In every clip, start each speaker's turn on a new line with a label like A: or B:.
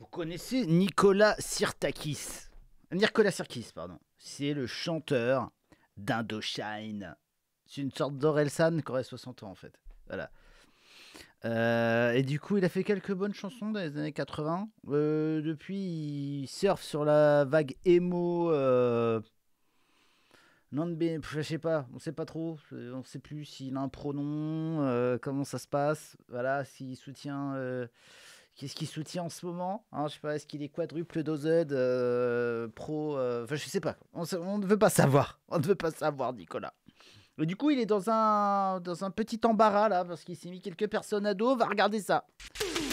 A: Vous connaissez Nicolas Sirtakis Nicolas Sirkis, pardon. C'est le chanteur d'Indochine. C'est une sorte d'Orelsan qui aurait 60 ans en fait. Voilà. Euh, et du coup, il a fait quelques bonnes chansons dans les années 80. Euh, depuis, il surfe sur la vague emo. Euh... Non, je sais pas, on sait pas trop. Euh, on sait plus s'il a un pronom, comment ça se passe. Voilà, s'il soutient est ce qu'il soutient en ce moment hein, Je sais pas, est-ce qu'il est quadruple dozed, euh, pro euh, Enfin, je sais pas. On, ne veut pas savoir. On ne veut pas savoir, Nicolas. du coup, il est dans un, dans un petit embarras là, parce qu'il s'est mis quelques personnes à dos. Va regarder ça.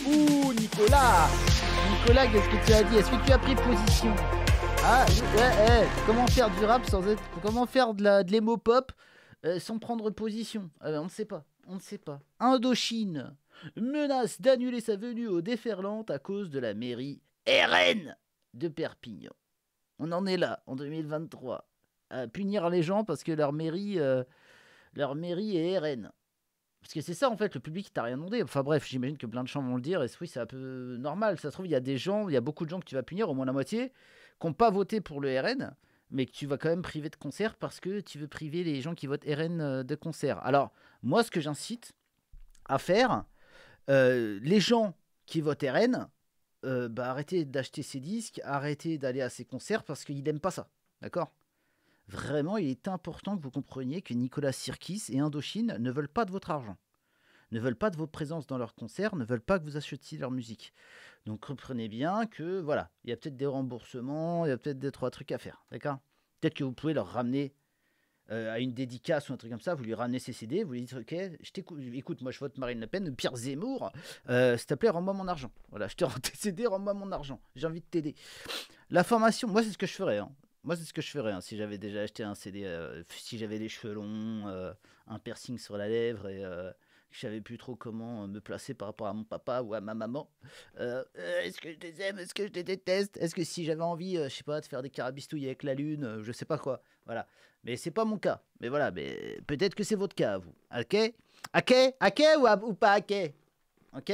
A: Ouh, Nicolas Nicolas, qu'est-ce que tu as dit Est-ce que tu as pris position Ah, ouais, eh, comment faire du rap sans être. Comment faire de, la, pop euh, sans prendre position On ne sait pas. On ne sait pas. Indochine menace d'annuler sa venue aux déferlantes à cause de la mairie RN de Perpignan. On en est là, en 2023, à punir les gens parce que leur mairie, euh, leur mairie est RN. Parce que c'est ça, en fait, le public t'a rien demandé. Enfin bref, j'imagine que plein de gens vont le dire, et oui, c'est un peu normal. Ça se trouve, il y a des gens, il y a beaucoup de gens que tu vas punir, au moins la moitié, qui n'ont pas voté pour le RN, mais que tu vas quand même priver de concert parce que tu veux priver les gens qui votent RN euh, de concert. Alors, moi, ce que j'incite à faire, euh, les gens qui votent RN, euh, bah, arrêtez d'acheter ses disques, arrêtez d'aller à ses concerts parce qu'ils n'aiment pas ça. D'accord Vraiment, il est important que vous compreniez que Nicolas Sirkis et Indochine ne veulent pas de votre argent, ne veulent pas de vos présences dans leurs concerts, ne veulent pas que vous achetiez leur musique. Donc comprenez bien que voilà, il y a peut-être des remboursements, il y a peut-être des trois trucs à faire. D'accord Peut-être que vous pouvez leur ramener euh, à une dédicace ou un truc comme ça, vous lui ramenez ses CD, vous lui dites Ok, je écoute, moi je vote Marine Le Pen, Pierre Zemmour, euh, s'il te plaît, rends-moi mon argent. Voilà, je te rends tes CD, rends-moi mon argent, j'ai envie de t'aider. La formation, moi c'est ce que je ferais. Hein. Moi c'est ce que je ferais hein, si j'avais déjà acheté un CD, euh, si j'avais les cheveux longs, euh, un piercing sur la lèvre et je savais plus trop comment me placer par rapport à mon papa ou à ma maman. est-ce que je les aime Est-ce que je les déteste Est-ce que si j'avais envie, je sais pas, de faire des carabistouilles avec la lune, je sais pas quoi. Voilà. Mais c'est pas mon cas. Mais voilà, mais peut-être que c'est votre cas à vous. Ok Ok Ok ou, pas ok Ok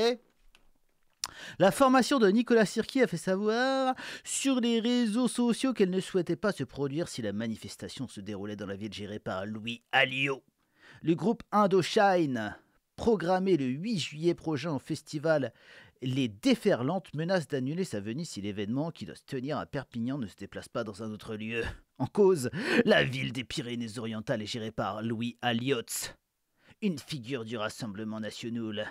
A: la formation de Nicolas Sirki a fait savoir sur les réseaux sociaux qu'elle ne souhaitait pas se produire si la manifestation se déroulait dans la ville gérée par Louis Alliot. Le groupe Indochine, programmé le 8 juillet prochain au festival les déferlantes menacent d'annuler sa venue si l'événement qui doit se tenir à Perpignan ne se déplace pas dans un autre lieu. En cause, la ville des Pyrénées-Orientales est gérée par Louis Aliotz, une figure du Rassemblement national.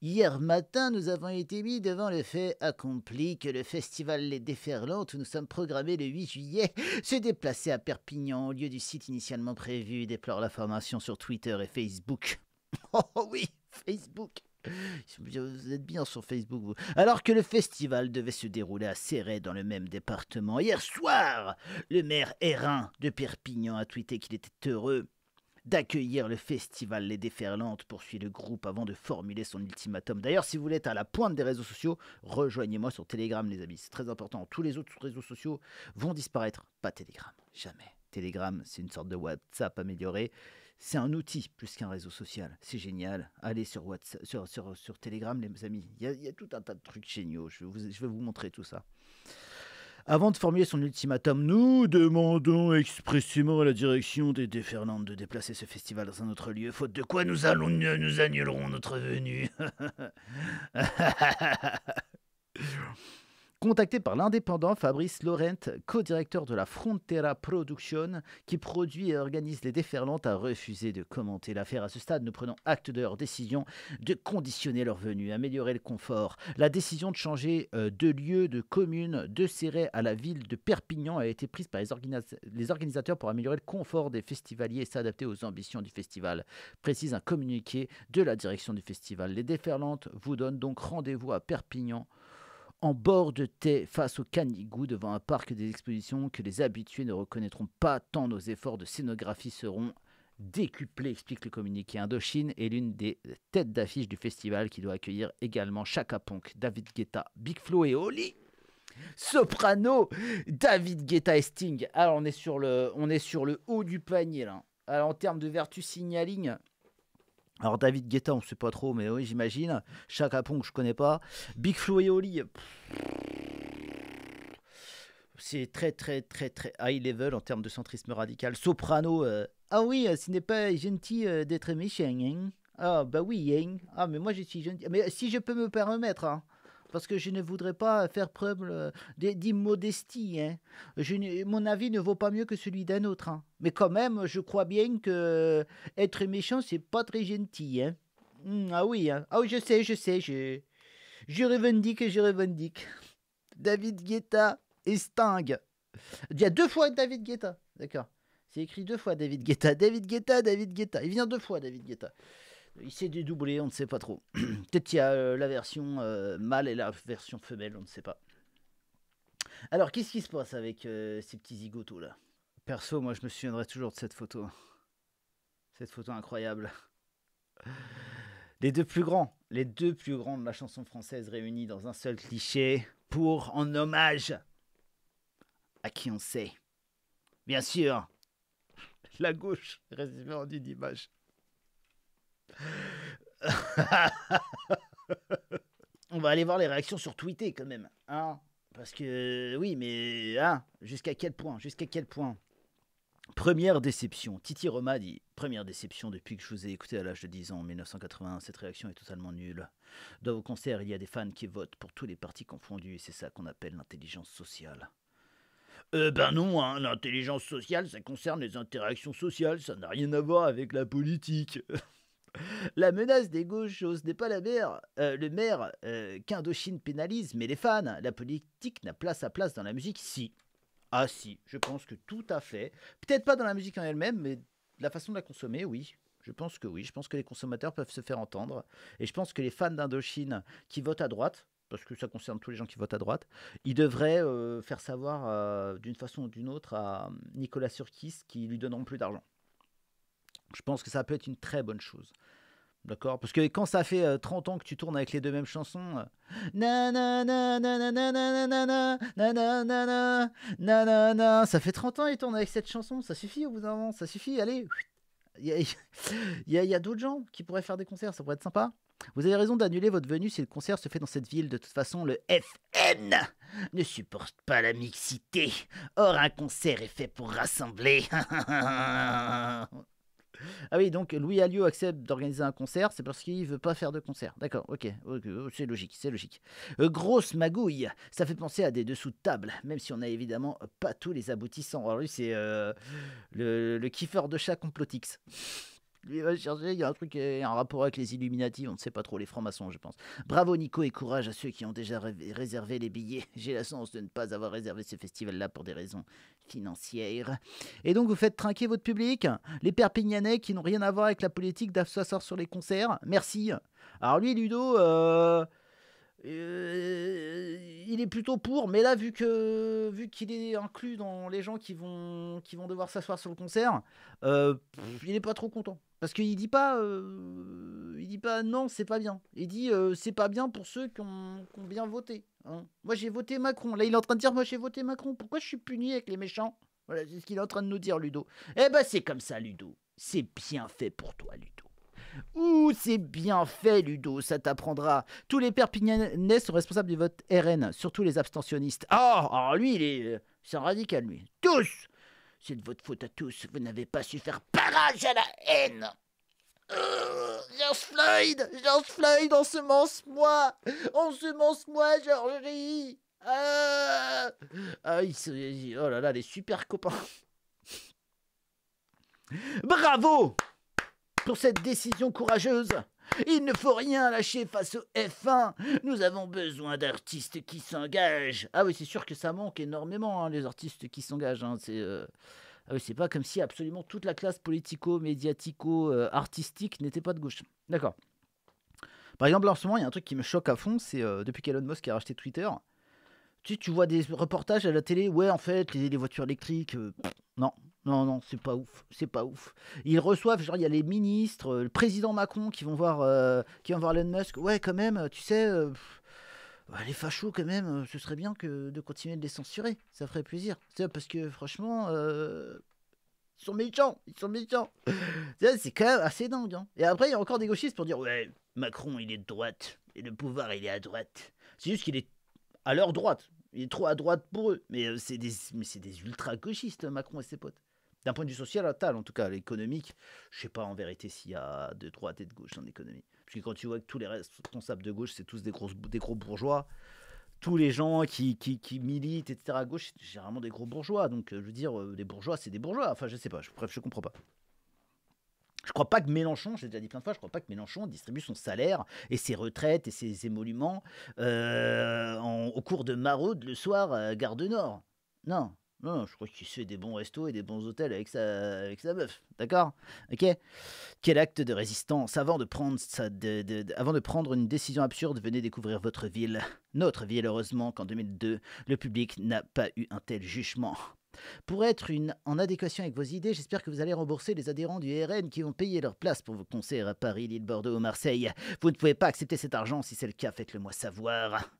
A: Hier matin, nous avons été mis devant le fait accompli que le festival Les Déferlantes, où nous sommes programmés le 8 juillet, se déplaçait à Perpignan au lieu du site initialement prévu, déplore la formation sur Twitter et Facebook. Oh oui, Facebook vous êtes bien sur Facebook, Alors que le festival devait se dérouler à Serret, dans le même département, hier soir, le maire Hérin de Perpignan a tweeté qu'il était heureux d'accueillir le festival Les Déferlantes, poursuit le groupe avant de formuler son ultimatum. D'ailleurs, si vous voulez être à la pointe des réseaux sociaux, rejoignez-moi sur Telegram, les amis. C'est très important. Tous les autres réseaux sociaux vont disparaître. Pas Telegram, jamais. Telegram, c'est une sorte de WhatsApp amélioré. C'est un outil plus qu'un réseau social. C'est génial. Allez sur, WhatsApp, sur, sur, Telegram, les amis. Il y, a, tout un tas de trucs géniaux. Je vais vous, je vais vous montrer tout ça. Avant de formuler son ultimatum, nous demandons expressément à la direction des déferlantes de déplacer ce festival dans un autre lieu, faute de quoi nous, allons, nous annulerons notre venue. Contacté par l'indépendant Fabrice Laurent, co-directeur de la Frontera Production, qui produit et organise les déferlantes, a refusé de commenter l'affaire à ce stade, nous prenons acte de leur décision de conditionner leur venue, améliorer le confort. La décision de changer euh, de lieu, de commune, de Serret à la ville de Perpignan a été prise par les, les organisateurs pour améliorer le confort des festivaliers et s'adapter aux ambitions du festival, précise un communiqué de la direction du festival. Les déferlantes vous donnent donc rendez-vous à Perpignan en bord de thé face au canigou devant un parc des expositions que les habitués ne reconnaîtront pas tant nos efforts de scénographie seront décuplés, explique le communiqué Indochine, est l'une des têtes d'affiche du festival qui doit accueillir également Chaka Ponk, David Guetta, Big Flo et Oli. Soprano, David Guetta et Sting. Alors on est sur le, on est sur le haut du panier là. Alors en termes de vertu signaling, alors David Guetta, on ne sait pas trop, mais oui, j'imagine. Chaka Pong, je connais pas. Big Flo et Oli. C'est très très très très high level en termes de centrisme radical. Soprano. Euh, ah oui, euh, ce n'est pas gentil euh, d'être méchant. Hein ah bah oui, hein. Ah mais moi je suis gentil. Mais si je peux me permettre. Hein parce que je ne voudrais pas faire preuve d'immodestie. Hein. Mon avis ne vaut pas mieux que celui d'un autre. Hein. Mais quand même, je crois bien que être méchant, c'est pas très gentil. Hein. Hmm, ah oui, hein. ah je sais, je sais, je, revendique je revendique. David Guetta est Sting. Il y a deux fois David Guetta, d'accord. C'est écrit deux fois David Guetta. David Guetta, David Guetta. Il vient deux fois David Guetta. Il s'est dédoublé, on ne sait pas trop. Peut-être qu'il y a euh, la version euh, mâle et la version femelle, on ne sait pas. Alors, qu'est-ce qui se passe avec euh, ces petits zigotos là Perso, moi je me souviendrai toujours de cette photo. Cette photo incroyable. Les deux plus grands, les deux plus grands de la chanson française réunis dans un seul cliché pour en hommage à qui on sait. Bien sûr, la gauche reste en une image. On va aller voir les réactions sur Twitter quand même. Hein Parce que oui, mais hein, jusqu'à quel point Jusqu'à quel point Première déception. Titi Roma dit Première déception depuis que je vous ai écouté à l'âge de 10 ans en 1981. Cette réaction est totalement nulle. Dans vos concerts, il y a des fans qui votent pour tous les partis confondus et c'est ça qu'on appelle l'intelligence sociale. Euh, ben non, hein, l'intelligence sociale, ça concerne les interactions sociales, ça n'a rien à voir avec la politique. La menace des gauches, n'est pas la mère. Euh, le maire euh, qu'Indochine pénalise, mais les fans. La politique n'a pas sa place dans la musique, si. Ah si, je pense que tout à fait. Peut-être pas dans la musique en elle-même, mais la façon de la consommer, oui. Je pense que oui. Je pense que les consommateurs peuvent se faire entendre. Et je pense que les fans d'Indochine qui votent à droite, parce que ça concerne tous les gens qui votent à droite, ils devraient euh, faire savoir d'une façon ou d'une autre à Nicolas Surkis qu'ils lui donneront plus d'argent. Je pense que ça peut être une très bonne chose. D'accord Parce que quand ça fait 30 ans que tu tournes avec les deux mêmes chansons. Ça fait 30 ans qu'ils tournent avec cette chanson, ça suffit au bout d'un moment, ça suffit, allez. Il y a, a d'autres gens qui pourraient faire des concerts, ça pourrait être sympa. Vous avez raison d'annuler votre venue si le concert se fait dans cette ville. De toute façon, le FN ne supporte pas la mixité. Or, un concert est fait pour rassembler. Ah oui, donc Louis Alliot accepte d'organiser un concert, c'est parce qu'il veut pas faire de concert. D'accord, ok, c'est logique, c'est logique. Euh, grosse magouille, ça fait penser à des dessous de table, même si on n'a évidemment pas tous les aboutissants. Alors lui, c'est euh, le, le de chat complotix. Lui va chercher, il y a un truc en euh, rapport avec les Illuminati, on ne sait pas trop, les francs-maçons, je pense. Bravo Nico et courage à ceux qui ont déjà réservé les billets. J'ai la chance de ne pas avoir réservé ce festival-là pour des raisons financières. Et donc vous faites trinquer votre public, les Perpignanais qui n'ont rien à voir avec la politique s'asseoir sur les concerts. Merci. Alors lui, Ludo, euh, euh, il est plutôt pour, mais là, vu que vu qu'il est inclus dans les gens qui vont, qui vont devoir s'asseoir sur le concert, il n'est pas trop content. Parce qu'il dit pas, euh, il dit pas non, c'est pas bien. Il dit euh, c'est pas bien pour ceux qui ont, bien voté. Hein. Moi j'ai voté Macron. Là il est en train de dire moi j'ai voté Macron. Pourquoi je suis puni avec les méchants Voilà c'est ce qu'il est en train de nous dire Ludo. Eh ben c'est comme ça Ludo. C'est bien fait pour toi Ludo. Ouh, c'est bien fait, Ludo, ça t'apprendra. Tous les Perpignanais sont responsables du vote RN, surtout les abstentionnistes. Oh, alors lui, il est. Euh, c'est un radical, lui. Tous c'est de votre faute à tous, vous n'avez pas su faire parage à la haine. Euh, George Floyd, George Floyd, ensemence-moi, ensemence-moi, Georgie. Ah, ah oh là là, les super copains. Bravo pour cette décision courageuse. Il ne faut rien lâcher face au F1. Nous avons besoin d'artistes qui s'engagent. Ah oui, c'est sûr que ça manque énormément, hein, les artistes qui s'engagent. Hein. c'est. Euh, ah oui, c'est pas comme si absolument toute la classe politico-médiatico-artistique euh, n'était pas de gauche. D'accord. Par exemple, en ce moment, il y a un truc qui me choque à fond, c'est euh, depuis qu'Elon Musk a racheté Twitter, tu, tu vois des reportages à la télé, ouais, en fait, les, les voitures électriques, euh, non, non, non, c'est pas ouf, c'est pas ouf. Ils reçoivent, genre, il y a les ministres, euh, le président Macron qui vont voir, euh, qui vont voir Elon Musk. Ouais, quand même, tu sais, bah, les fachos, quand même, ce serait bien que de continuer de les censurer. Ça ferait plaisir. C'est parce que, franchement, ils sont méchants, ils sont méchants. c'est quand même assez dingue. Hein. Et après, il y a encore des gauchistes pour dire, ouais, Macron, il est de droite, et le pouvoir, il est à droite. C'est juste qu'il est à leur droite. Il est trop à droite pour eux. Mais euh, c'est des, c'est des ultra-gauchistes, Macron et ses potes. D'un point de vue social, en tout cas, l'économique, je sais pas en vérité s'il y a de droite et de gauche dans l'économie. Parce que quand tu vois que tous les responsables de gauche, c'est tous des, des gros bourgeois, tous les gens qui, qui, qui, militent, etc., à gauche, c'est généralement des gros bourgeois. Donc, euh, je veux dire, euh, les bourgeois, c'est des bourgeois. Enfin, je sais pas, bref, je comprends pas. Je crois pas que Mélenchon, j'ai déjà dit plein de fois, je crois pas que Mélenchon distribue son salaire et ses retraites et ses émoluments euh, au cours de maraude le soir à Gare Nord. Non, non, je crois qu'il se fait des bons restos et des bons hôtels avec sa, avec sa meuf. D'accord Ok Quel acte de résistance avant de, prendre avant de prendre une décision absurde, venez découvrir votre ville. Notre ville, heureusement qu'en 2002, le public n'a pas eu un tel jugement. Pour être une, en adéquation avec vos idées, j'espère que vous allez rembourser les adhérents du RN qui ont payé leur place pour vos concerts à Paris, Lille, Bordeaux ou Marseille. Vous ne pouvez pas accepter cet argent. Si c'est le cas, faites-le moi savoir.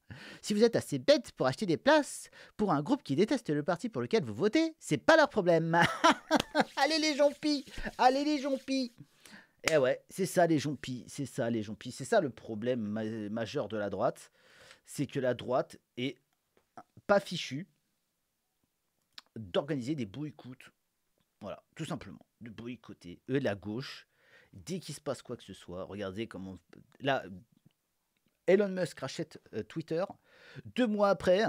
A: Si vous êtes assez bête pour acheter des places pour un groupe qui déteste le parti pour lequel vous votez, c'est pas leur problème. allez les jompis Allez les jompis Eh ouais, c'est ça les jompis, c'est ça les jompis, c'est ça le problème majeur de la droite, c'est que la droite est pas fichue d'organiser des boycotts. Voilà, tout simplement, de boycotter. Eux, la gauche, dès qu'il se passe quoi que ce soit, regardez comment... Là, Elon Musk rachète euh, Twitter. Deux mois après,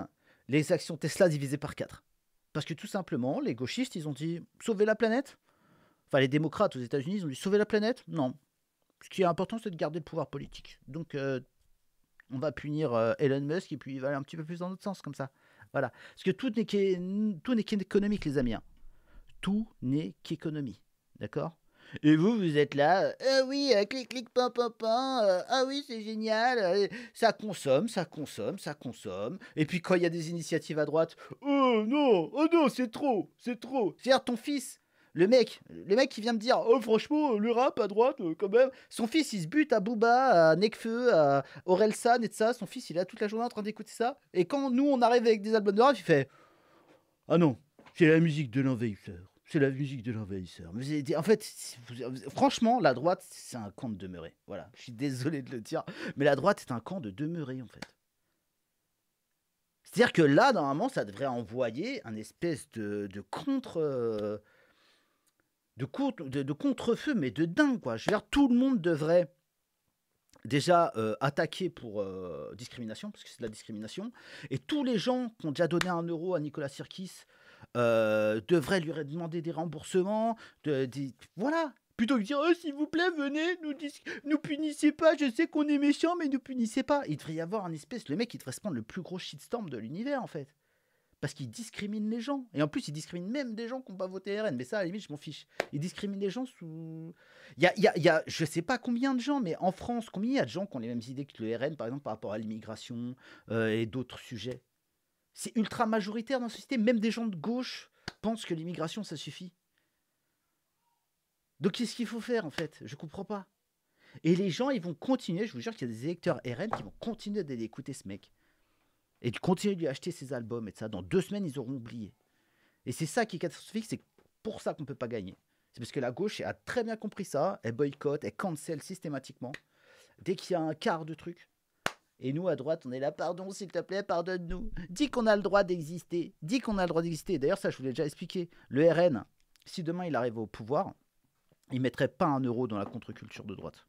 A: les actions Tesla divisées par quatre. Parce que tout simplement, les gauchistes, ils ont dit sauver la planète. Enfin, les démocrates aux États-Unis, ils ont dit sauver la planète. Non. Ce qui est important, c'est de garder le pouvoir politique. Donc, euh, on va punir euh, Elon Musk et puis il va aller un petit peu plus dans notre sens comme ça. Voilà. Parce que tout n'est qu'économique, les amis. Hein. Tout n'est qu'économie. D'accord et vous, vous êtes là, ah euh, oui, clic, clic, pam, pam, pam, ah oui, c'est génial, euh, ça consomme, ça consomme, ça consomme. Et puis quand il y a des initiatives à droite, oh non, oh non, c'est trop, c'est trop. cest à ton fils, le mec, le mec qui vient me dire Oh, franchement, euh, le rap à droite, euh, quand même. Son fils, il se bute à Booba, à Nekfeu, à Orelsan et de ça. Son fils, il est là toute la journée en train d'écouter ça. Et quand nous, on arrive avec des albums de rap, il fait Ah non, c'est la musique de l'envahisseur. C'est la musique de l'envahisseur. En fait, franchement, la droite, c'est un camp de demeurer. Voilà, je suis désolé de le dire, mais la droite, c'est un camp de demeurer, en fait. C'est-à-dire que là, normalement, ça devrait envoyer un espèce de, de contre. Euh, de, contre-feu, mais de dingue, quoi. Je veux dire, tout le monde devrait déjà euh, attaquer pour euh, discrimination, parce que c'est de la discrimination, et tous les gens qui ont déjà donné un euro à Nicolas Sirkis euh, devraient lui demander des remboursements, voilà. Plutôt que de dire, oh, s'il vous plaît, venez, nous, nous punissez pas, je sais qu'on est méchant, mais nous punissez pas. Il devrait y avoir un espèce, le mec, il devrait se prendre le plus gros shitstorm de l'univers, en fait parce qu'ils discriminent les gens. Et en plus, ils discriminent même des gens qui n'ont pas voté RN. Mais ça, à la limite, je m'en fiche. Ils discriminent les gens sous. Il y a, y, je sais pas combien de gens, mais en France, combien il y a de gens qui ont les mêmes idées que le RN, par exemple, par rapport à l'immigration euh, et d'autres sujets C'est ultra majoritaire dans la société. Même des gens de gauche pensent que l'immigration, ça suffit. Donc, qu'est-ce qu'il faut faire, en fait Je ne comprends pas. Et les gens, ils vont continuer. Je vous jure qu'il y a des électeurs RN qui vont continuer d'écouter ce mec et de continuer de lui acheter ses albums et ça, dans deux semaines, ils auront oublié. Et c'est ça qui est catastrophique, c'est pour ça qu'on ne peut pas gagner. C'est parce que la gauche a très bien compris ça, elle boycotte, elle cancel systématiquement, dès qu'il y a un quart de truc. Et nous, à droite, on est là, pardon, s'il te plaît, pardonne-nous. Dis qu'on a le droit d'exister. Dis qu'on a le droit d'exister. D'ailleurs, ça, je vous l'ai déjà expliqué. Le RN, si demain il arrive au pouvoir, il mettrait pas un euro dans la contre-culture de droite.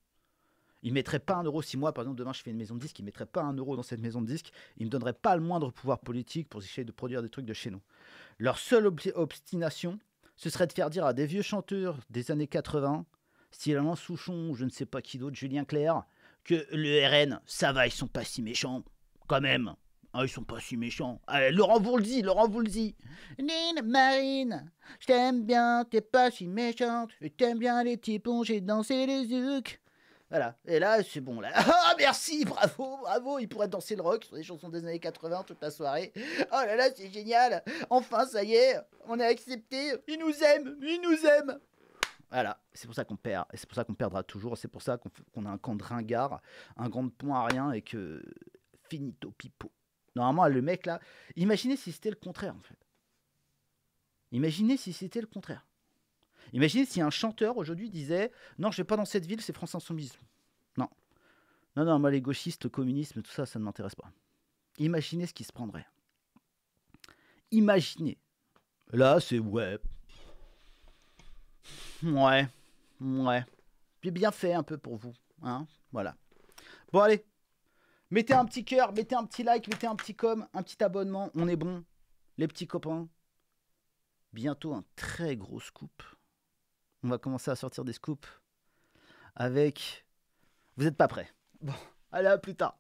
A: Il mettrait pas un euro si moi, par exemple, demain je fais une maison de disque, il mettrait pas un euro dans cette maison de disque, il me donnerait pas le moindre pouvoir politique pour essayer de produire des trucs de chez nous. Leur seule obstination, ce serait de faire dire à des vieux chanteurs des années 80, style Alain Souchon ou je ne sais pas qui d'autre, Julien Clerc, que le RN, ça va, ils sont pas si méchants, quand même. Ah, ils sont pas si méchants. Allez, Laurent vous le dit, Laurent vous le dit. Nine Marine, je t'aime bien, t'es pas si méchante. Je t'aime bien les petits j'ai dansé les zucs. Voilà. Et là, c'est bon. Là. Ah, merci, bravo, bravo. Il pourrait danser le rock sur les chansons des années 80 toute la soirée. Oh là là, c'est génial. Enfin, ça y est, on est accepté. Il nous aime, il nous aime. Voilà, c'est pour ça qu'on perd, et c'est pour ça qu'on perdra toujours, c'est pour ça qu'on a un camp de ringard, un grand point à rien, et que finito pipo. Normalement, le mec là, imaginez si c'était le contraire en fait. Imaginez si c'était le contraire. Imaginez si un chanteur aujourd'hui disait Non, je vais pas dans cette ville, c'est France Insoumise. Non. Non, non, moi, les gauchistes, le communisme, tout ça, ça ne m'intéresse pas. Imaginez ce qui se prendrait. Imaginez. Là, c'est ouais. Ouais. Ouais. J'ai bien fait un peu pour vous. Hein voilà. Bon, allez. Mettez un petit cœur, mettez un petit like, mettez un petit com, un petit abonnement. On est bon. Les petits copains. Bientôt un très gros scoop on va commencer à sortir des scoops avec Vous n'êtes pas prêts. Bon, allez, à plus tard.